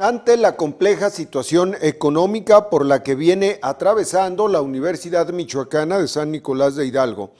Ante la compleja situación económica por la que viene atravesando la Universidad Michoacana de San Nicolás de Hidalgo,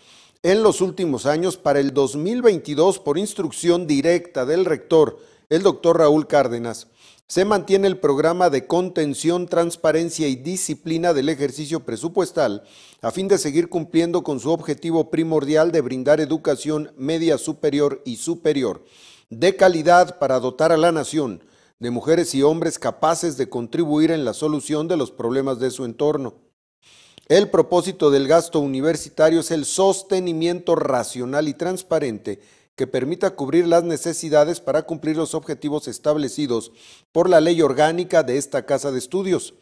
en los últimos años, para el 2022, por instrucción directa del rector, el doctor Raúl Cárdenas, se mantiene el programa de contención, transparencia y disciplina del ejercicio presupuestal a fin de seguir cumpliendo con su objetivo primordial de brindar educación media superior y superior de calidad para dotar a la nación de mujeres y hombres capaces de contribuir en la solución de los problemas de su entorno. El propósito del gasto universitario es el sostenimiento racional y transparente que permita cubrir las necesidades para cumplir los objetivos establecidos por la ley orgánica de esta Casa de Estudios.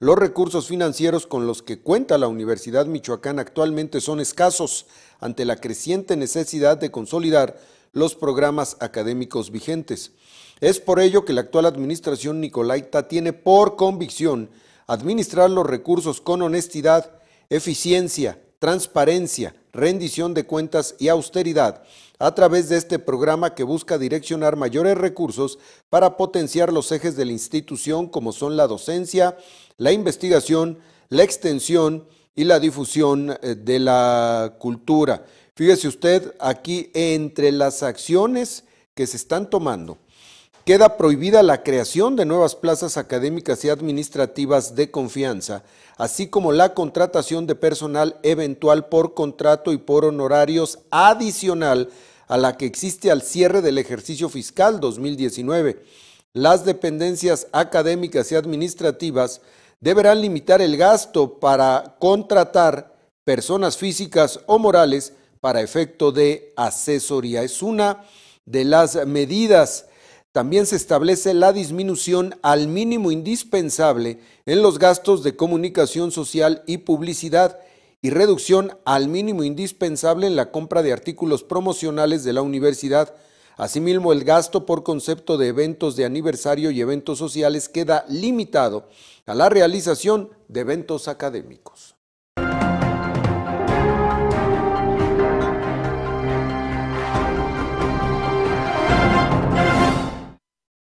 Los recursos financieros con los que cuenta la Universidad Michoacán actualmente son escasos ante la creciente necesidad de consolidar los programas académicos vigentes. Es por ello que la actual administración Nicolaita tiene por convicción administrar los recursos con honestidad, eficiencia, transparencia, rendición de cuentas y austeridad a través de este programa que busca direccionar mayores recursos para potenciar los ejes de la institución como son la docencia, la investigación, la extensión y la difusión eh, de la cultura. Fíjese usted aquí entre las acciones que se están tomando. Queda prohibida la creación de nuevas plazas académicas y administrativas de confianza, así como la contratación de personal eventual por contrato y por honorarios adicional a la que existe al cierre del ejercicio fiscal 2019. Las dependencias académicas y administrativas deberán limitar el gasto para contratar personas físicas o morales para efecto de asesoría. Es una de las medidas. También se establece la disminución al mínimo indispensable en los gastos de comunicación social y publicidad y reducción al mínimo indispensable en la compra de artículos promocionales de la universidad. Asimismo, el gasto por concepto de eventos de aniversario y eventos sociales queda limitado a la realización de eventos académicos.